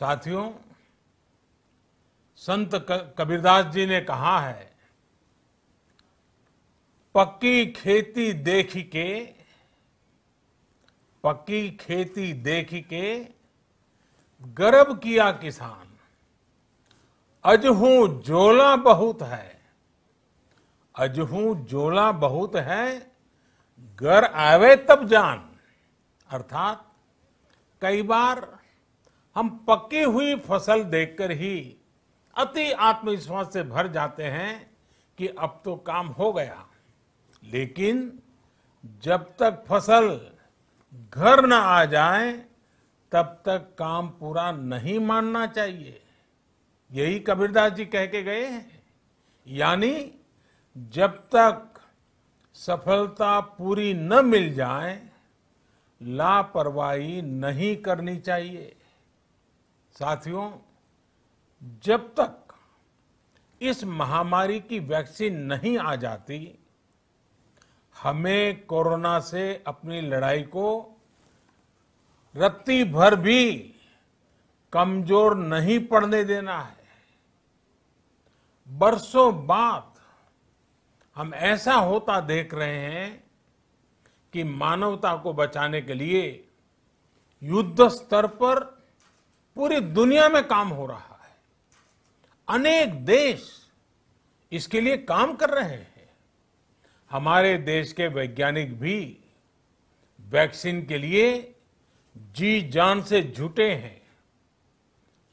साथियों संत कबीरदास जी ने कहा है पक्की खेती देख के पक्की खेती देख के गर्व किया किसान अजहू जोला बहुत है अजहू जोला बहुत है घर आवे तब जान अर्थात कई बार हम पकी हुई फसल देखकर ही अति आत्मविश्वास से भर जाते हैं कि अब तो काम हो गया लेकिन जब तक फसल घर न आ जाए तब तक काम पूरा नहीं मानना चाहिए यही कबीरदास जी कह के गए हैं यानी जब तक सफलता पूरी न मिल जाए लापरवाही नहीं करनी चाहिए साथियों जब तक इस महामारी की वैक्सीन नहीं आ जाती हमें कोरोना से अपनी लड़ाई को रत्ती भर भी कमजोर नहीं पड़ने देना है बरसों बाद हम ऐसा होता देख रहे हैं कि मानवता को बचाने के लिए युद्ध स्तर पर पूरी दुनिया में काम हो रहा है अनेक देश इसके लिए काम कर रहे हैं हमारे देश के वैज्ञानिक भी वैक्सीन के लिए जी जान से जुटे हैं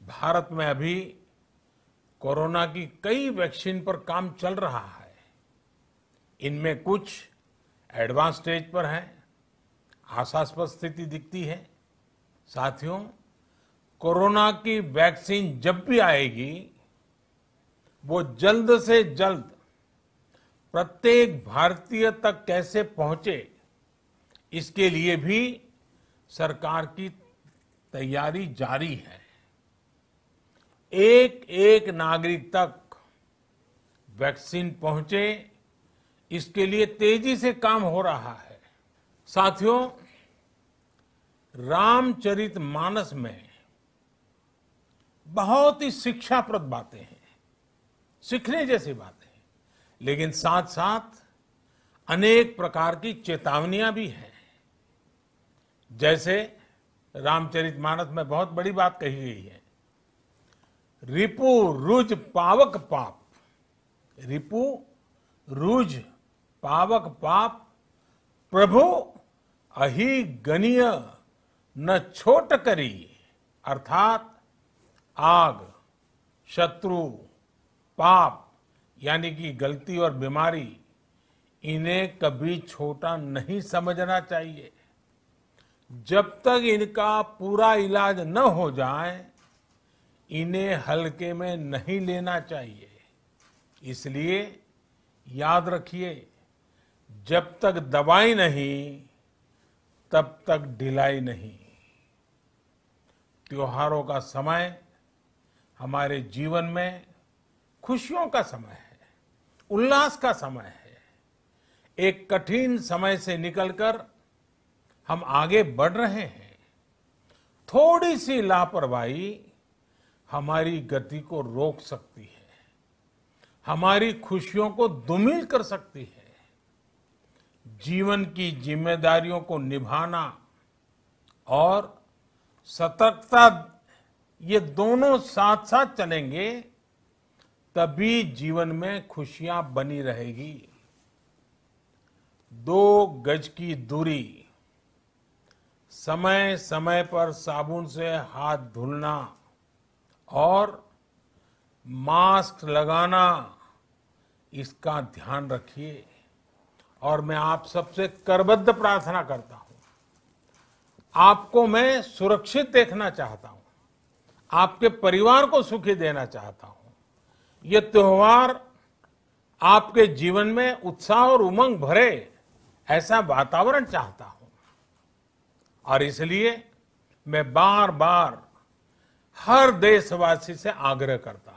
भारत में अभी कोरोना की कई वैक्सीन पर काम चल रहा है इनमें कुछ एडवांस स्टेज पर है आशास्पद स्थिति दिखती है साथियों कोरोना की वैक्सीन जब भी आएगी वो जल्द से जल्द प्रत्येक भारतीय तक कैसे पहुंचे इसके लिए भी सरकार की तैयारी जारी है एक एक नागरिक तक वैक्सीन पहुंचे इसके लिए तेजी से काम हो रहा है साथियों रामचरित मानस में बहुत ही शिक्षाप्रद बातें हैं सीखने जैसी बातें हैं लेकिन साथ साथ अनेक प्रकार की चेतावनियां भी हैं जैसे रामचरित मानस में बहुत बड़ी बात कही गई है रिपु रुज पावक पाप रिपु रुज पावक पाप प्रभु अहि गनिय न छोट करी अर्थात आग शत्रु पाप यानी कि गलती और बीमारी इन्हें कभी छोटा नहीं समझना चाहिए जब तक इनका पूरा इलाज न हो जाए इन्हें हल्के में नहीं लेना चाहिए इसलिए याद रखिए जब तक दवाई नहीं तब तक ढिलाई नहीं त्योहारों का समय हमारे जीवन में खुशियों का समय है उल्लास का समय है एक कठिन समय से निकलकर हम आगे बढ़ रहे हैं थोड़ी सी लापरवाही हमारी गति को रोक सकती है हमारी खुशियों को दुमिल कर सकती है जीवन की जिम्मेदारियों को निभाना और सतर्कता ये दोनों साथ साथ चलेंगे तभी जीवन में खुशियां बनी रहेगी दो गज की दूरी समय समय पर साबुन से हाथ धुलना और मास्क लगाना इसका ध्यान रखिए और मैं आप सबसे करबद्ध प्रार्थना करता हूं आपको मैं सुरक्षित देखना चाहता हूं आपके परिवार को सुखी देना चाहता हूं यह त्योहार आपके जीवन में उत्साह और उमंग भरे ऐसा वातावरण चाहता हूं और इसलिए मैं बार बार हर देशवासी से आग्रह करता हूं